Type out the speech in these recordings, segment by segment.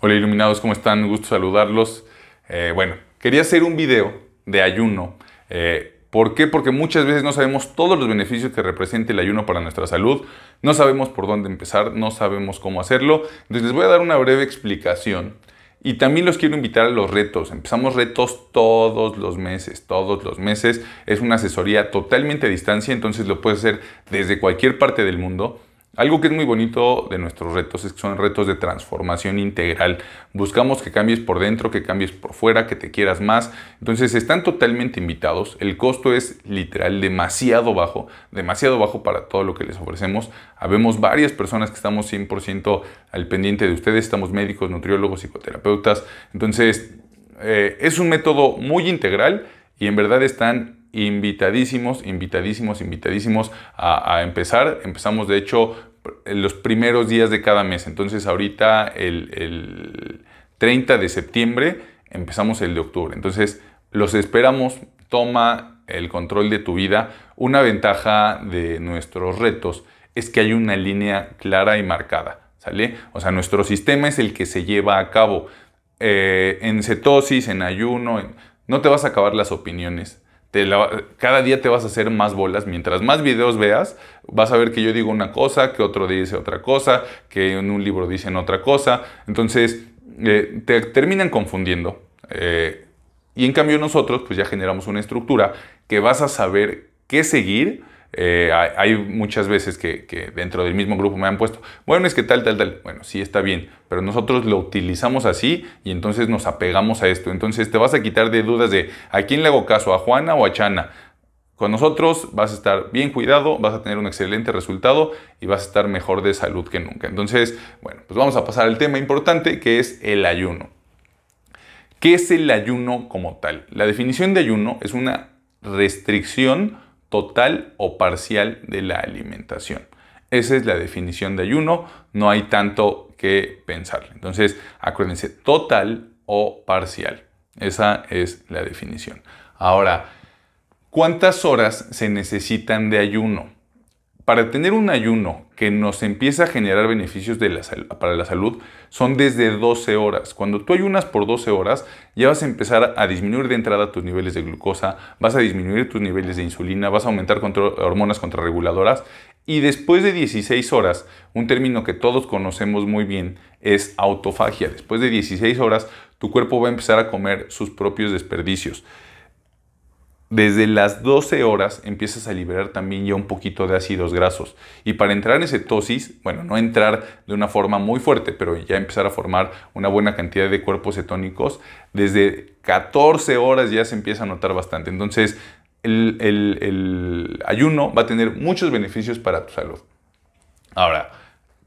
Hola iluminados, ¿cómo están? gusto saludarlos. Eh, bueno, quería hacer un video de ayuno. Eh, ¿Por qué? Porque muchas veces no sabemos todos los beneficios que representa el ayuno para nuestra salud, no sabemos por dónde empezar, no sabemos cómo hacerlo. Entonces les voy a dar una breve explicación. Y también los quiero invitar a los retos. Empezamos retos todos los meses, todos los meses. Es una asesoría totalmente a distancia, entonces lo puedes hacer desde cualquier parte del mundo. Algo que es muy bonito de nuestros retos es que son retos de transformación integral. Buscamos que cambies por dentro, que cambies por fuera, que te quieras más. Entonces están totalmente invitados. El costo es literal demasiado bajo, demasiado bajo para todo lo que les ofrecemos. Habemos varias personas que estamos 100% al pendiente de ustedes. Estamos médicos, nutriólogos, psicoterapeutas. Entonces eh, es un método muy integral y en verdad están invitadísimos, invitadísimos, invitadísimos a, empezar. Empezamos de hecho los primeros días de cada mes. Entonces ahorita el, 30 de septiembre empezamos el de octubre. Entonces los esperamos, toma el control de tu vida. Una ventaja de nuestros retos es que hay una línea clara y marcada, ¿sale? O sea, nuestro sistema es el que se lleva a cabo. Eh, en cetosis, en ayuno, no te vas a acabar las opiniones cada día te vas a hacer más bolas. Mientras más videos veas, vas a ver que yo digo una cosa, que otro dice otra cosa, que en un libro dicen otra cosa. Entonces, eh, te terminan confundiendo. Eh, y en cambio nosotros, pues ya generamos una estructura que vas a saber qué seguir eh, hay, muchas veces que, que, dentro del mismo grupo me han puesto, bueno, es que tal, tal, tal. Bueno, sí está bien, pero nosotros lo utilizamos así y entonces nos apegamos a esto. Entonces te vas a quitar de dudas de a quién le hago caso, a Juana o a Chana. Con nosotros vas a estar bien cuidado, vas a tener un excelente resultado y vas a estar mejor de salud que nunca. Entonces, bueno, pues vamos a pasar al tema importante que es el ayuno. ¿Qué es el ayuno como tal? La definición de ayuno es una restricción total o parcial de la alimentación. Esa es la definición de ayuno, no hay tanto que pensar. Entonces, acuérdense, total o parcial. Esa es la definición. Ahora, ¿cuántas horas se necesitan de ayuno? para tener un ayuno que nos empiece a generar beneficios para la salud son desde 12 horas. Cuando tú ayunas por 12 horas, ya vas a empezar a disminuir de entrada tus niveles de glucosa, vas a disminuir tus niveles de insulina, vas a aumentar hormonas contrarreguladoras y después de 16 horas, un término que todos conocemos muy bien es autofagia. Después de 16 horas, tu cuerpo va a empezar a comer sus propios desperdicios desde las 12 horas empiezas a liberar también ya un poquito de ácidos grasos. Y para entrar en cetosis, bueno, no entrar de una forma muy fuerte, pero ya empezar a formar una buena cantidad de cuerpos cetónicos, desde 14 horas ya se empieza a notar bastante. Entonces, el, el ayuno va a tener muchos beneficios para tu salud. Ahora,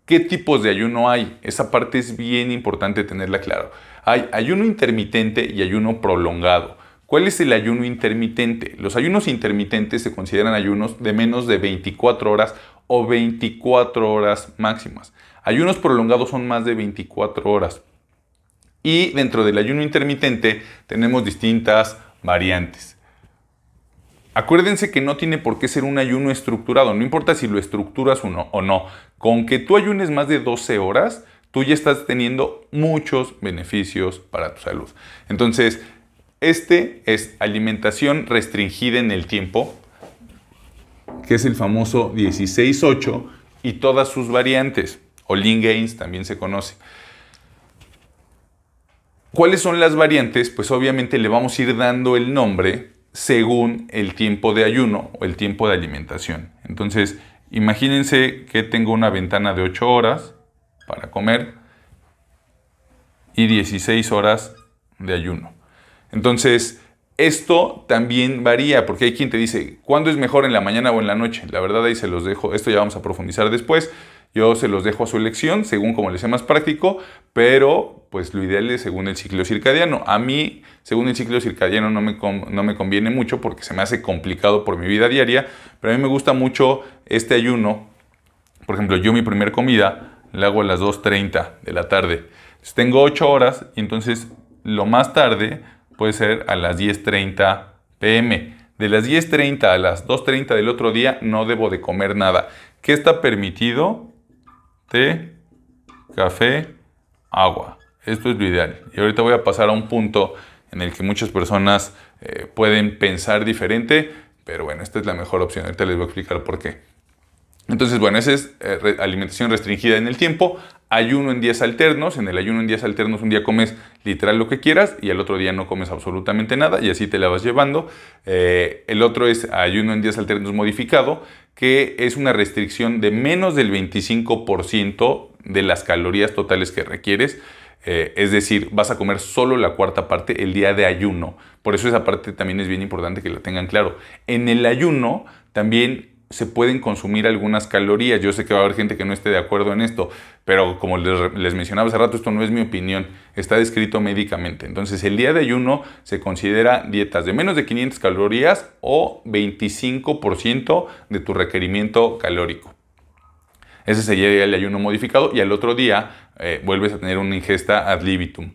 ¿qué tipos de ayuno hay? Esa parte es bien importante tenerla claro. Hay ayuno intermitente y ayuno prolongado. ¿Cuál es el ayuno intermitente? Los ayunos intermitentes se consideran ayunos de menos de 24 horas o 24 horas máximas. Ayunos prolongados son más de 24 horas. Y dentro del ayuno intermitente tenemos distintas variantes. Acuérdense que no tiene por qué ser un ayuno estructurado, no importa si lo estructuras o no. Con que tú ayunes más de 12 horas, tú ya estás teniendo muchos beneficios para tu salud. Entonces, este es alimentación restringida en el tiempo, que es el famoso 16-8 y todas sus variantes, o lean gains también se conoce. ¿Cuáles son las variantes? Pues obviamente le vamos a ir dando el nombre según el tiempo de ayuno o el tiempo de alimentación. Entonces, imagínense que tengo una ventana de 8 horas para comer y 16 horas de ayuno. Entonces, esto también varía, porque hay quien te dice, ¿cuándo es mejor en la mañana o en la noche? La verdad ahí se los dejo, esto ya vamos a profundizar después. Yo se los dejo a su elección, según como les sea más práctico, pero pues lo ideal es según el ciclo circadiano. A mí, según el ciclo circadiano, no me, no me conviene mucho porque se me hace complicado por mi vida diaria, pero a mí me gusta mucho este ayuno. Por ejemplo, yo mi primera comida la hago a las 2.30 de la tarde. tengo 8 horas y entonces lo más tarde puede ser a las 10.30 pm. De las 10.30 a las 2.30 del otro día no debo de comer nada. ¿Qué está permitido? Té, café, agua. Esto es lo ideal. Y ahorita voy a pasar a un punto en el que muchas personas eh, pueden pensar diferente, pero bueno, esta es la mejor opción. Ahorita les voy a explicar por qué. Entonces, bueno, esa es eh, alimentación restringida en el tiempo. Ayuno en días alternos. En el ayuno en días alternos un día comes literal lo que quieras y al otro día no comes absolutamente nada y así te la vas llevando. Eh, el otro es ayuno en días alternos modificado, que es una restricción de menos del 25% de las calorías totales que requieres. Eh, es decir, vas a comer solo la cuarta parte el día de ayuno. Por eso esa parte también es bien importante que la tengan claro. En el ayuno también se pueden consumir algunas calorías. Yo sé que va a haber gente que no esté de acuerdo en esto, pero como les, mencionaba hace rato, esto no es mi opinión, está descrito médicamente. Entonces, el día de ayuno se considera dietas de menos de 500 calorías o 25% de tu requerimiento calórico. Ese sería el ayuno modificado y al otro día eh, vuelves a tener una ingesta ad libitum.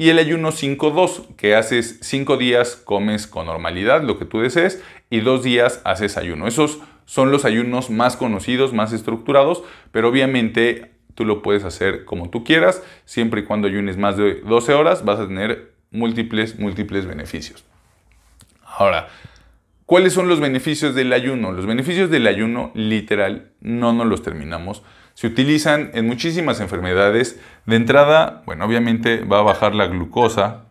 Y el ayuno 5-2, que haces 5 días, comes con normalidad lo que tú desees y 2 días haces ayuno. Esos son los ayunos más conocidos, más estructurados, pero obviamente tú lo puedes hacer como tú quieras. Siempre y cuando ayunes más de 12 horas vas a tener múltiples, múltiples beneficios. Ahora, ¿cuáles son los beneficios del ayuno? Los beneficios del ayuno literal no nos los terminamos se utilizan en muchísimas enfermedades. De entrada, bueno, obviamente va a bajar la glucosa,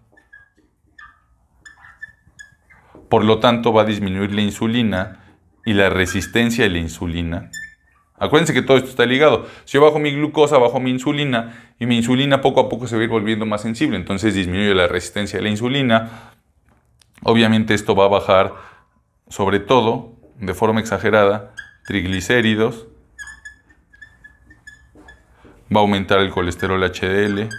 por lo tanto va a disminuir la insulina y la resistencia a la insulina. Acuérdense que todo esto está ligado. Si yo bajo mi glucosa, bajo mi insulina y mi insulina poco a poco se va a ir volviendo más sensible, entonces disminuye la resistencia a la insulina. Obviamente esto va a bajar, sobre todo, de forma exagerada, triglicéridos, va a aumentar el colesterol HDL.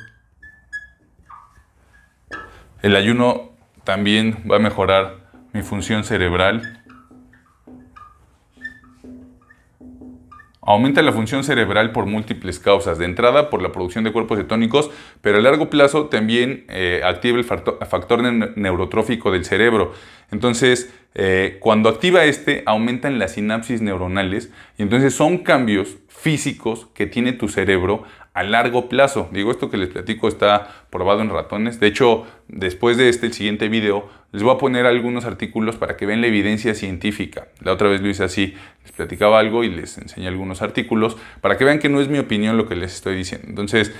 El ayuno también va a mejorar mi función cerebral. Aumenta la función cerebral por múltiples causas. De entrada, por la producción de cuerpos cetónicos, pero a largo plazo también eh, activa el factor, neurotrófico del cerebro. Entonces, eh, cuando activa este, aumentan las sinapsis neuronales y entonces son cambios físicos que tiene tu cerebro a largo plazo. Digo, esto que les platico está probado en ratones. De hecho, después de este, el siguiente video, les voy a poner algunos artículos para que vean la evidencia científica. La otra vez lo hice así, les platicaba algo y les enseñé algunos artículos para que vean que no es mi opinión lo que les estoy diciendo. Entonces,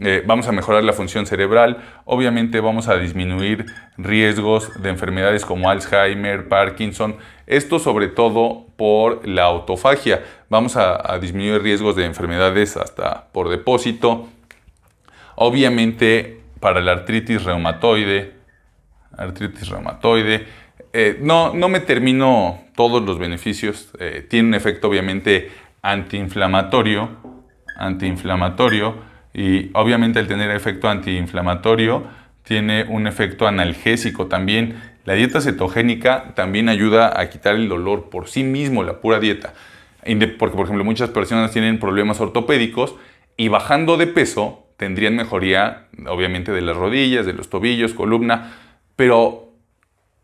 eh, vamos a mejorar la función cerebral, obviamente vamos a disminuir riesgos de enfermedades como Alzheimer, Parkinson, esto sobre todo por la autofagia, vamos a, disminuir riesgos de enfermedades hasta por depósito, obviamente para la artritis reumatoide, artritis reumatoide, eh, no, me termino todos los beneficios, eh, tiene un efecto obviamente antiinflamatorio, antiinflamatorio, y obviamente el tener efecto antiinflamatorio tiene un efecto analgésico también. La dieta cetogénica también ayuda a quitar el dolor por sí mismo, la pura dieta. Porque, por ejemplo, muchas personas tienen problemas ortopédicos y bajando de peso tendrían mejoría, obviamente, de las rodillas, de los tobillos, columna, pero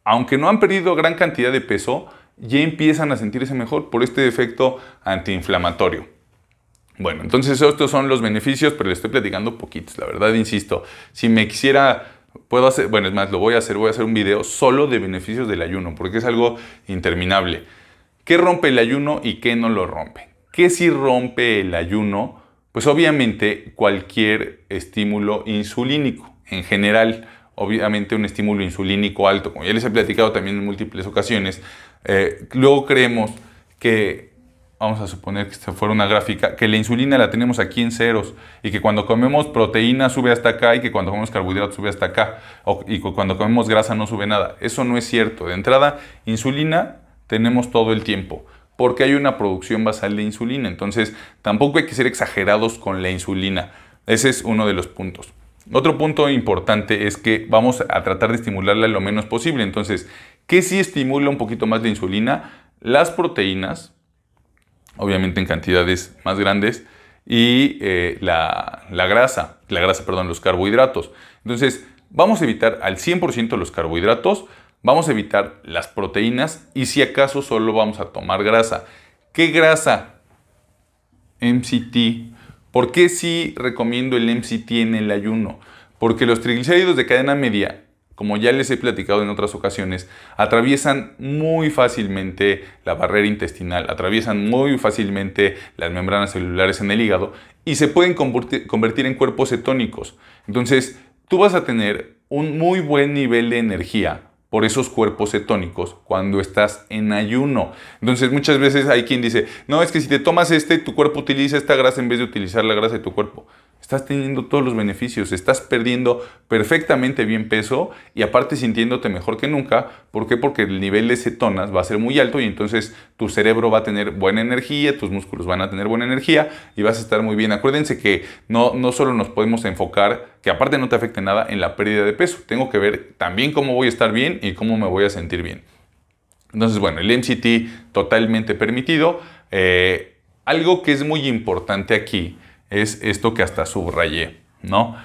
aunque no han perdido gran cantidad de peso, ya empiezan a sentirse mejor por este efecto antiinflamatorio. Bueno, entonces estos son los beneficios, pero les estoy platicando poquitos. La verdad, insisto, si me quisiera puedo hacer, bueno, es más, lo voy a hacer, voy a hacer un video solo de beneficios del ayuno, porque es algo interminable. ¿Qué rompe el ayuno y qué no lo rompe? ¿Qué si rompe el ayuno? Pues obviamente cualquier estímulo insulínico, en general, obviamente un estímulo insulínico alto, como ya les he platicado también en múltiples ocasiones, eh, luego creemos que vamos a suponer que esta fuera una gráfica, que la insulina la tenemos aquí en ceros y que cuando comemos proteína sube hasta acá y que cuando comemos carbohidratos sube hasta acá y cuando comemos grasa no sube nada. Eso no es cierto. De entrada, insulina tenemos todo el tiempo porque hay una producción basal de insulina. Entonces, tampoco hay que ser exagerados con la insulina. Ese es uno de los puntos. Otro punto importante es que vamos a tratar de estimularla lo menos posible. Entonces, ¿qué si estimula un poquito más la insulina? Las proteínas, obviamente en cantidades más grandes, y eh, la, la, grasa, la grasa, perdón, los carbohidratos. Entonces, vamos a evitar al 100% los carbohidratos, vamos a evitar las proteínas y si acaso solo vamos a tomar grasa. ¿Qué grasa? MCT. ¿Por qué sí recomiendo el MCT en el ayuno? Porque los triglicéridos de cadena media como ya les he platicado en otras ocasiones, atraviesan muy fácilmente la barrera intestinal, atraviesan muy fácilmente las membranas celulares en el hígado y se pueden convertir en cuerpos cetónicos. Entonces, tú vas a tener un muy buen nivel de energía por esos cuerpos cetónicos cuando estás en ayuno. Entonces muchas veces hay quien dice, no, es que si te tomas este, tu cuerpo utiliza esta grasa en vez de utilizar la grasa de tu cuerpo. Estás teniendo todos los beneficios, estás perdiendo perfectamente bien peso y aparte sintiéndote mejor que nunca. ¿Por qué? Porque el nivel de cetonas va a ser muy alto y entonces tu cerebro va a tener buena energía, tus músculos van a tener buena energía y vas a estar muy bien. Acuérdense que no, no solo nos podemos enfocar, que aparte no te afecte nada en la pérdida de peso, tengo que ver también cómo voy a estar bien y cómo me voy a sentir bien. Entonces, bueno, el MCT totalmente permitido. Eh, algo que es muy importante aquí es esto que hasta subrayé, ¿no?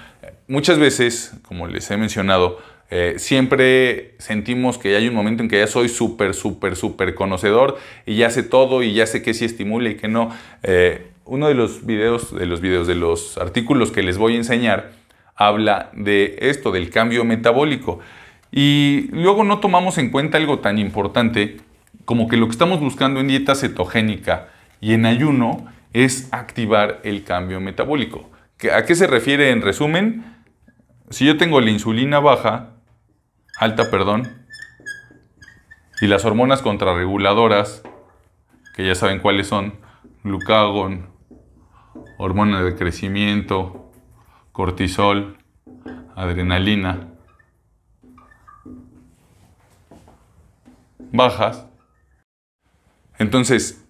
Muchas veces, como les he mencionado, eh, siempre sentimos que hay un momento en que ya soy súper, súper, súper conocedor y ya sé todo y ya sé qué sí estimula y qué no. Eh, uno de los videos, de los videos, de los artículos que les voy a enseñar, habla de esto, del cambio metabólico. Y luego no tomamos en cuenta algo tan importante como que lo que estamos buscando en dieta cetogénica y en ayuno es activar el cambio metabólico. ¿A qué se refiere en resumen? Si yo tengo la insulina baja, alta, perdón, y las hormonas contrarreguladoras, que ya saben cuáles son, glucagón, hormona de crecimiento, cortisol, adrenalina, bajas. Entonces,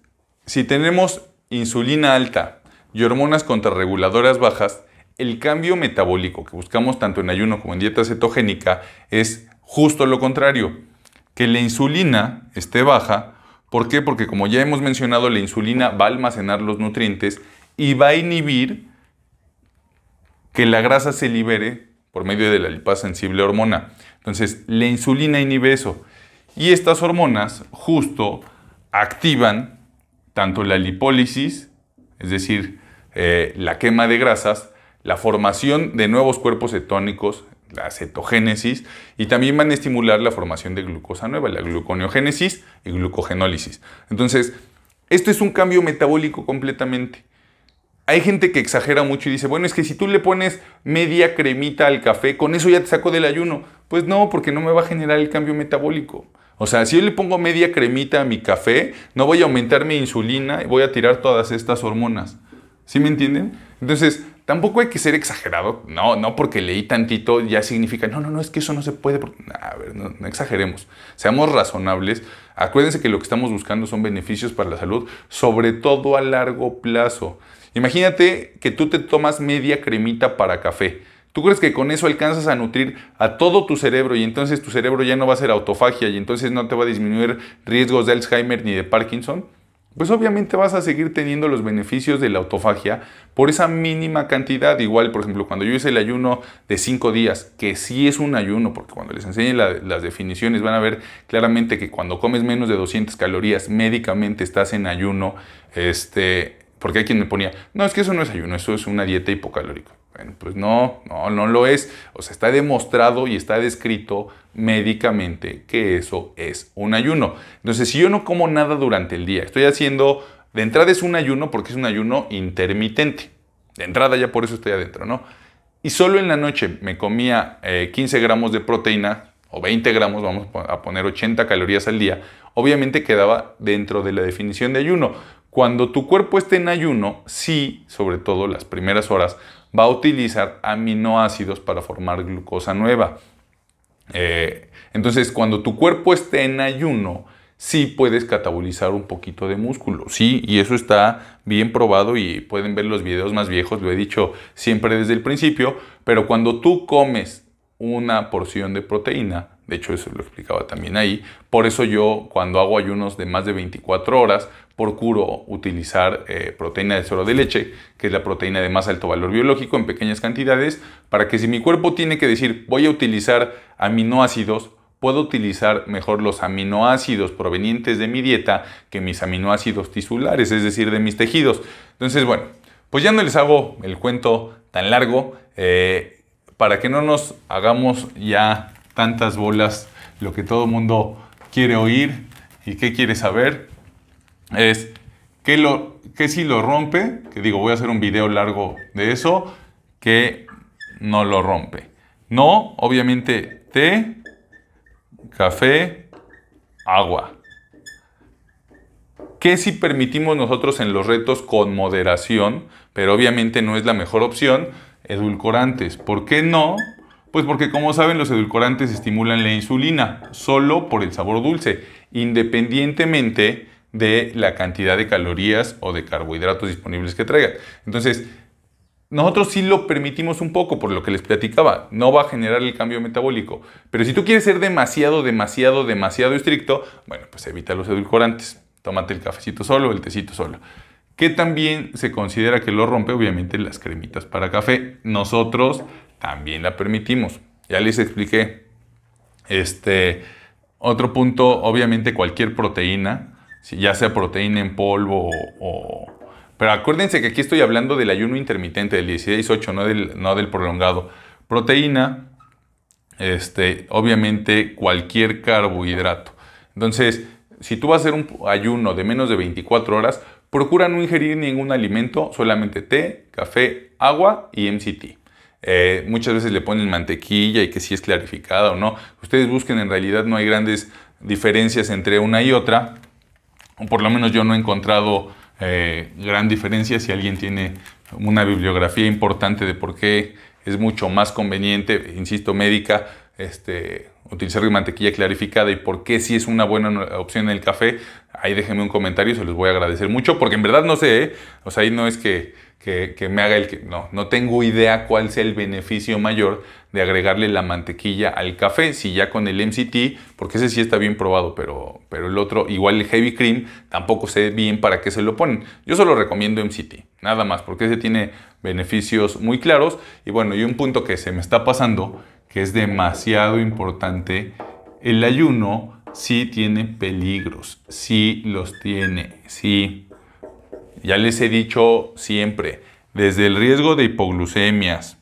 si tenemos insulina alta y hormonas contrarreguladoras bajas, el cambio metabólico que buscamos tanto en ayuno como en dieta cetogénica es justo lo contrario, que la insulina esté baja. ¿Por qué? Porque como ya hemos mencionado, la insulina va a almacenar los nutrientes y va a inhibir que la grasa se libere por medio de la lipasa sensible hormona. Entonces, la insulina inhibe eso. Y estas hormonas justo activan tanto la lipólisis, es decir, eh, la quema de grasas, la formación de nuevos cuerpos cetónicos, la cetogénesis, y también van a estimular la formación de glucosa nueva, la gluconeogénesis y glucogenólisis. Entonces, esto es un cambio metabólico completamente. Hay gente que exagera mucho y dice, bueno, es que si tú le pones media cremita al café, con eso ya te saco del ayuno. Pues no, porque no me va a generar el cambio metabólico. O sea, si yo le pongo media cremita a mi café, no voy a aumentar mi insulina y voy a tirar todas estas hormonas. ¿Sí me entienden? Entonces, tampoco hay que ser exagerado. No, no porque leí tantito ya significa, no, no, no, es que eso no se puede. a ver, no, no, exageremos. Seamos razonables. Acuérdense que lo que estamos buscando son beneficios para la salud, sobre todo a largo plazo. Imagínate que tú te tomas media cremita para café ¿Tú crees que con eso alcanzas a nutrir a todo tu cerebro y entonces tu cerebro ya no va a ser autofagia y entonces no te va a disminuir riesgos de Alzheimer ni de Parkinson? Pues obviamente vas a seguir teniendo los beneficios de la autofagia por esa mínima cantidad. Igual, por ejemplo, cuando yo hice el ayuno de 5 días, que sí es un ayuno, porque cuando les enseñe las definiciones van a ver claramente que cuando comes menos de 200 calorías médicamente estás en ayuno, este, porque hay quien me ponía, no, es que eso no es ayuno, eso es una dieta hipocalórica. Bueno, pues no, no, no lo es. O sea, está demostrado y está descrito médicamente que eso es un ayuno. Entonces, si yo no como nada durante el día, estoy haciendo, de entrada es un ayuno porque es un ayuno intermitente. De entrada ya por eso estoy adentro, ¿no? Y solo en la noche me comía 15 eh, gramos de proteína o 20 gramos, vamos a poner 80 calorías al día, obviamente quedaba dentro de la definición de ayuno. Cuando tu cuerpo esté en ayuno, sí, sobre todo las primeras horas, va a utilizar aminoácidos para formar glucosa nueva. Eh, entonces, cuando tu cuerpo esté en ayuno, sí puedes catabolizar un poquito de músculo, sí, y eso está bien probado y pueden ver los videos más viejos, lo he dicho siempre desde el principio, pero cuando tú comes una porción de proteína, de hecho, eso lo explicaba también ahí. Por eso yo cuando hago ayunos de más de 24 horas, procuro utilizar eh, proteína de suero de leche, que es la proteína de más alto valor biológico, en pequeñas cantidades, para que si mi cuerpo tiene que decir voy a utilizar aminoácidos, puedo utilizar mejor los aminoácidos provenientes de mi dieta que mis aminoácidos tisulares, es decir, de mis tejidos. Entonces, bueno, pues ya no les hago el cuento tan largo. Eh, para que no nos hagamos ya tantas bolas, lo que todo el mundo quiere oír y qué quiere saber es que, lo, que si lo rompe, que digo, voy a hacer un video largo de eso, que no lo rompe. No, obviamente, té, café, agua. Que si permitimos nosotros en los retos con moderación? Pero obviamente no es la mejor opción, edulcorantes. ¿Por qué no? Pues porque como saben los edulcorantes estimulan la insulina solo por el sabor dulce, independientemente de la cantidad de calorías o de carbohidratos disponibles que traigan. Entonces, nosotros sí lo permitimos un poco, por lo que les platicaba, no va a generar el cambio metabólico. Pero si tú quieres ser demasiado, demasiado, demasiado estricto, bueno, pues evita los edulcorantes. Tómate el cafecito solo, el tecito solo. Que también se considera que lo rompe, obviamente, las cremitas para café. Nosotros también la permitimos. Ya les expliqué. Este, otro punto, obviamente cualquier proteína, ya sea proteína en polvo o... Pero acuérdense que aquí estoy hablando del ayuno intermitente del 16-8, no del, no del prolongado. Proteína, este, obviamente cualquier carbohidrato. Entonces, si tú vas a hacer un ayuno de menos de 24 horas, procura no ingerir ningún alimento, solamente té, café, agua y MCT. Eh, muchas veces le ponen mantequilla y que si es clarificada o no. Ustedes busquen, en realidad no hay grandes diferencias entre una y otra. O por lo menos yo no he encontrado eh, gran diferencia. Si alguien tiene una bibliografía importante de por qué es mucho más conveniente, insisto, médica, este, utilizar mantequilla clarificada y por qué si es una buena opción en el café, ahí déjenme un comentario, se los voy a agradecer mucho, porque en verdad no sé, ¿eh? o sea, ahí no es que que, me haga el que... No, no tengo idea cuál sea el beneficio mayor de agregarle la mantequilla al café, si ya con el MCT, porque ese sí está bien probado, pero, pero el otro, igual el heavy cream, tampoco sé bien para qué se lo ponen. Yo solo recomiendo MCT, nada más, porque ese tiene beneficios muy claros. Y bueno, y un punto que se me está pasando, que es demasiado importante, el ayuno sí tiene peligros, sí los tiene, sí ya les he dicho siempre, desde el riesgo de hipoglucemias.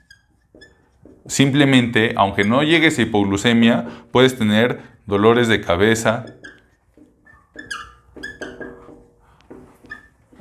Simplemente, aunque no llegues a hipoglucemia, puedes tener dolores de cabeza,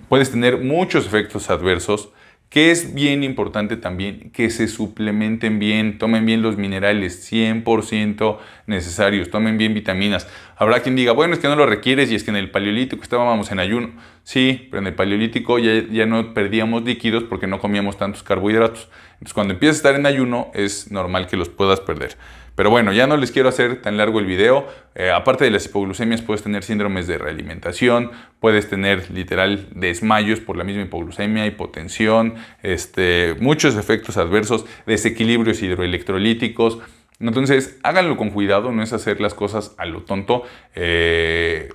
puedes tener muchos efectos adversos que es bien importante también que se suplementen bien, tomen bien los minerales 100% necesarios, tomen bien vitaminas. Habrá quien diga, bueno, es que no lo requieres y es que en el paleolítico estábamos en ayuno. Sí, pero en el paleolítico ya, ya no perdíamos líquidos porque no comíamos tantos carbohidratos. Entonces cuando empiezas a estar en ayuno es normal que los puedas perder. Pero bueno, ya no les quiero hacer tan largo el video. Eh, aparte de las hipoglucemias, puedes tener síndromes de realimentación, puedes tener literal desmayos por la misma hipoglucemia, hipotensión, este, muchos efectos adversos, desequilibrios hidroelectrolíticos. Entonces, háganlo con cuidado, no es hacer las cosas a lo tonto. Eh,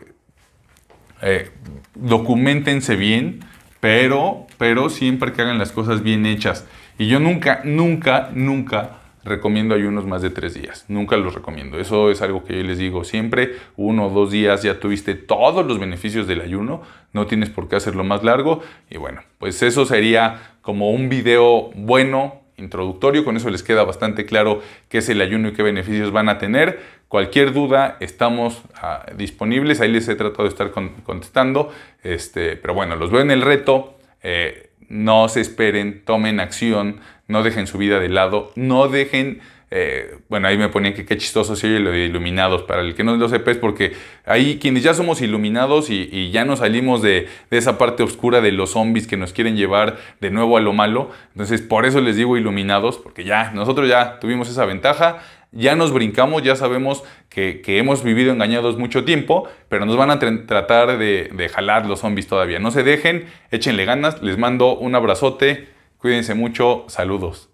eh, documentense bien, pero, pero siempre que hagan las cosas bien hechas. Y yo nunca, nunca, nunca recomiendo ayunos más de tres días. Nunca los recomiendo. Eso es algo que yo les digo siempre. Uno o dos días ya tuviste todos los beneficios del ayuno. No tienes por qué hacerlo más largo. Y bueno, pues eso sería como un video bueno introductorio. Con eso les queda bastante claro qué es el ayuno y qué beneficios van a tener. Cualquier duda, estamos ah, disponibles. Ahí les he tratado de estar contestando. Este, pero bueno, los veo en el reto. Eh, no se esperen, tomen acción no dejen su vida de lado, no dejen... Eh, bueno, ahí me ponían que qué chistoso soy lo de iluminados. Para el que no lo sepa es porque hay quienes ya somos iluminados y, ya nos salimos de, esa parte oscura de los zombies que nos quieren llevar de nuevo a lo malo. Entonces, por eso les digo iluminados, porque ya nosotros ya tuvimos esa ventaja. Ya nos brincamos, ya sabemos que, hemos vivido engañados mucho tiempo, pero nos van a tratar de, de jalar los zombies todavía. No se dejen, échenle ganas, les mando un abrazote, Cuídense mucho, saludos.